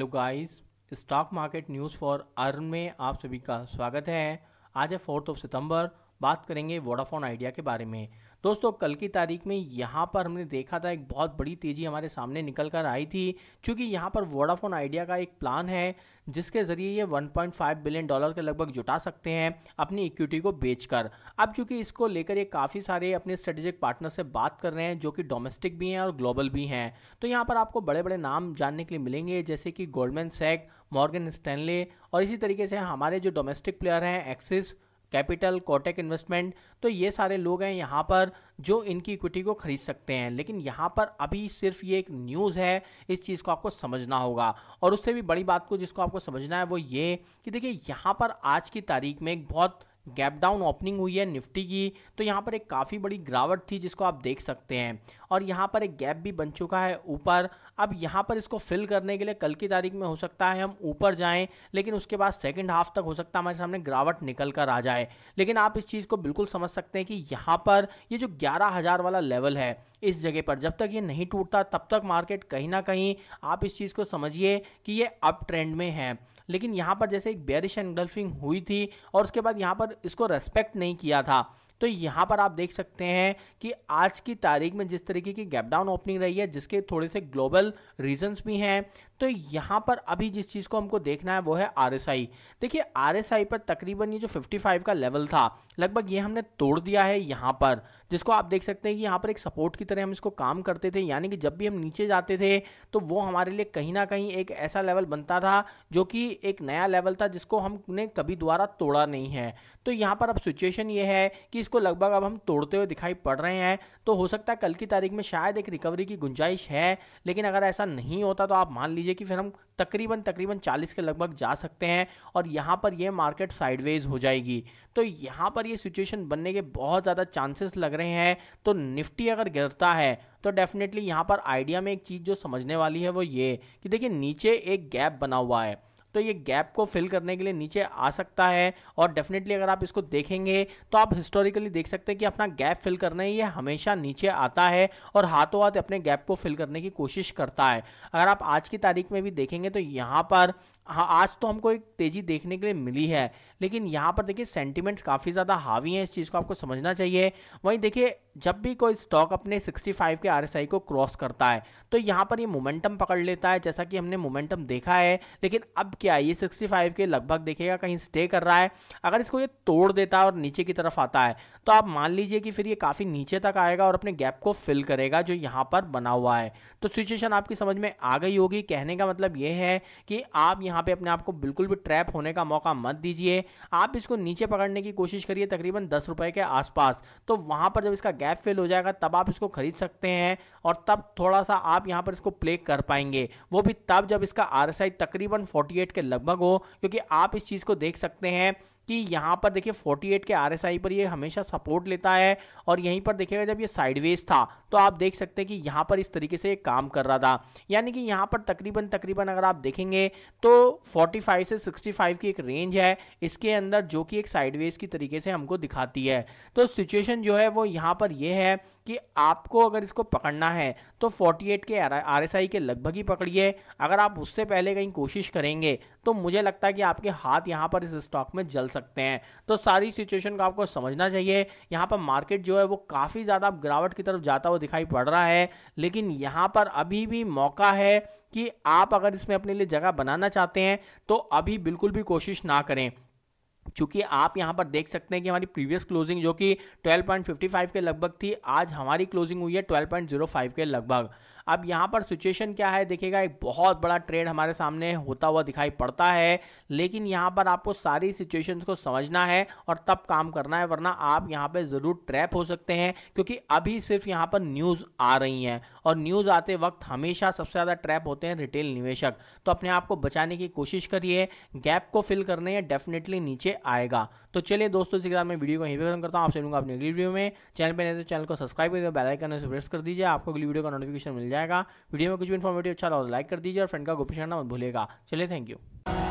hello guys stock market news for earn में आप सभी का स्वागत है आज है फोर्थ ऑफ सितंबर बात करेंगे वोडाफोन आइडिया के बारे में दोस्तों कल की तारीख में यहाँ पर हमने देखा था एक बहुत बड़ी तेज़ी हमारे सामने निकल कर आई थी क्योंकि यहाँ पर वोडाफोन आइडिया का एक प्लान है जिसके ज़रिए ये 1.5 बिलियन डॉलर के लगभग जुटा सकते हैं अपनी इक्विटी को बेचकर अब चूंकि इसको लेकर ये काफ़ी सारे अपने स्ट्रेटेजिक पार्टनर से बात कर रहे हैं जो कि डोमेस्टिक भी हैं और ग्लोबल भी हैं तो यहाँ पर आपको बड़े बड़े नाम जानने के लिए मिलेंगे जैसे कि गोल्डमैन सैक मॉर्गन स्टैनले और इसी तरीके से हमारे जो डोमेस्टिक प्लेयर हैं एक्सिस कैपिटल कोटेक इन्वेस्टमेंट तो ये सारे लोग हैं यहाँ पर जो इनकी इक्विटी को खरीद सकते हैं लेकिन यहाँ पर अभी सिर्फ ये एक न्यूज़ है इस चीज़ को आपको समझना होगा और उससे भी बड़ी बात को जिसको आपको समझना है वो ये कि देखिए यहाँ पर आज की तारीख में एक बहुत गैप डाउन ओपनिंग हुई है निफ्टी की तो यहाँ पर एक काफ़ी बड़ी गिरावट थी जिसको आप देख सकते हैं और यहाँ पर एक गैप भी बन चुका है ऊपर अब यहाँ पर इसको फिल करने के लिए कल की तारीख में हो सकता है हम ऊपर जाएँ लेकिन उसके बाद सेकेंड हाफ तक हो सकता है हमारे सामने गिरावट निकल कर आ जाए लेकिन आप इस चीज़ को बिल्कुल समझ सकते हैं कि यहाँ पर ये जो ग्यारह वाला लेवल है इस जगह पर जब तक ये नहीं टूटता तब तक मार्केट कहीं ना कहीं आप इस चीज़ को समझिए कि ये अप ट्रेंड में है लेकिन यहाँ पर जैसे एक बेरिश एनगल्फिंग हुई थी और उसके बाद यहाँ पर इसको रेस्पेक्ट नहीं किया था तो यहाँ पर आप देख सकते हैं कि आज की तारीख में जिस तरीके की गैप डाउन ओपनिंग रही है जिसके थोड़े से ग्लोबल रीजंस भी हैं तो यहाँ पर अभी जिस चीज़ को हमको देखना है वो है आर देखिए आर पर तकरीबन ये जो 55 का लेवल था लगभग ये हमने तोड़ दिया है यहाँ पर जिसको आप देख सकते हैं कि यहाँ पर एक सपोर्ट की तरह हम इसको काम करते थे यानी कि जब भी हम नीचे जाते थे तो वो हमारे लिए कहीं ना कहीं एक ऐसा लेवल बनता था जो कि एक नया लेवल था जिसको हमने कभी दोबारा तोड़ा नहीं है तो यहाँ पर अब सिचुएशन ये है कि इस जिसको लगभग अब हम तोड़ते हुए दिखाई पड़ रहे हैं तो हो सकता है कल की तारीख में शायद एक रिकवरी की गुंजाइश है लेकिन अगर ऐसा नहीं होता तो आप मान लीजिए कि फिर हम तकरीबन तकरीबन 40 के लगभग जा सकते हैं और यहाँ पर यह मार्केट साइडवेज हो जाएगी तो यहाँ पर यह सिचुएशन बनने के बहुत ज़्यादा चांसेस लग रहे हैं तो निफ्टी अगर गिरता है तो डेफिनेटली यहाँ पर आइडिया में एक चीज़ जो समझने वाली है वो ये कि देखिए नीचे एक गैप बना हुआ है तो ये गैप को फिल करने के लिए नीचे आ सकता है और डेफिनेटली अगर आप इसको देखेंगे तो आप हिस्टोरिकली देख सकते हैं कि अपना गैप फिल करना ये हमेशा नीचे आता है और हाथों हाथ अपने गैप को फिल करने की कोशिश करता है अगर आप आज की तारीख में भी देखेंगे तो यहाँ पर हाँ आज तो हमको एक तेज़ी देखने के लिए मिली है लेकिन यहाँ पर देखिए सेंटीमेंट्स काफ़ी ज़्यादा हावी हैं इस चीज़ को आपको समझना चाहिए वहीं देखिए जब भी कोई स्टॉक अपने 65 के आरएसआई को क्रॉस करता है तो यहाँ पर ये मोमेंटम पकड़ लेता है जैसा कि हमने मोमेंटम देखा है लेकिन अब किया ये 65 के लगभग देखेगा कहीं स्टे कर रहा है अगर इसको ये तोड़ देता है और नीचे की तरफ आता है तो आप मान लीजिए कि फिर ये काफ़ी नीचे तक आएगा और अपने गैप को फिल करेगा जो यहाँ पर बना हुआ है तो सिचुएशन आपकी समझ में आ गई होगी कहने का मतलब ये है कि आप यहाँ पर अपने आप को बिल्कुल भी ट्रैप होने का मौका मत दीजिए आप इसको नीचे पकड़ने की कोशिश करिए तकरीबन दस रुपये के आसपास तो वहाँ पर जब इसका गैप फिल हो जाएगा तब आप इसको खरीद सकते हैं और तब थोड़ा सा आप यहाँ पर इसको प्ले कर पाएंगे वो भी तब जब इसका आर तकरीबन फोर्टी के लगभग हो क्योंकि आप इस चीज़ को देख सकते हैं कि यहाँ पर देखिए 48 के आरएसआई पर ये हमेशा सपोर्ट लेता है और यहीं पर देखिएगा जब ये साइडवेज था तो आप देख सकते हैं कि यहाँ पर इस तरीके से काम कर रहा था यानी कि यहाँ पर तकरीबन तकरीबन अगर आप देखेंगे तो 45 से 65 की एक रेंज है इसके अंदर जो कि एक साइडवेज की तरीके से हमको दिखाती है तो सिचुएशन जो है वो यहाँ पर यह है कि आपको अगर इसको पकड़ना है तो 48 के आर के लगभग ही पकड़िए अगर आप उससे पहले कहीं कोशिश करेंगे तो मुझे लगता है कि आपके हाथ यहाँ पर इस स्टॉक में जल सकते हैं तो सारी सिचुएशन को आपको समझना चाहिए यहाँ पर मार्केट जो है वो काफ़ी ज़्यादा गिरावट की तरफ जाता हुआ दिखाई पड़ रहा है लेकिन यहाँ पर अभी भी मौका है कि आप अगर इसमें अपने लिए जगह बनाना चाहते हैं तो अभी बिल्कुल भी कोशिश ना करें चूंकि आप यहां पर देख सकते हैं कि हमारी प्रीवियस क्लोजिंग जो कि 12.55 के लगभग थी आज हमारी क्लोजिंग हुई है 12.05 के लगभग अब यहाँ पर सिचुएशन क्या है देखिएगा एक बहुत बड़ा ट्रेड हमारे सामने होता हुआ दिखाई पड़ता है लेकिन यहाँ पर आपको सारी सिचुएशंस को समझना है और तब काम करना है वरना आप यहाँ पर ज़रूर ट्रैप हो सकते हैं क्योंकि अभी सिर्फ यहाँ पर न्यूज़ आ रही हैं और न्यूज़ आते वक्त हमेशा सबसे ज़्यादा ट्रैप होते हैं रिटेल निवेशक तो अपने आप को बचाने की कोशिश करिए गैप को फिल करने या डेफिनेटली नीचे आएगा तो चलिए दोस्तों इसी के साथ मैं वीडियो को यहीं पर खत्म करता हूँ आपसे मिलूंगा अपने अगली वीडियो में चैनल पर नहीं तो चैनल को सब्सक्राइब करके बेलाइकन से प्रेस कर दीजिए आपको अगली वीडियो का नोटिफिकेशन मिल जाए जाएगा वीडियो में कुछ भी इन्फॉर्मेटिव अच्छा लगा लाइक तो कर दीजिए और फ्रेंड का गोपी करना मत भूलेगा चलिए थैंक यू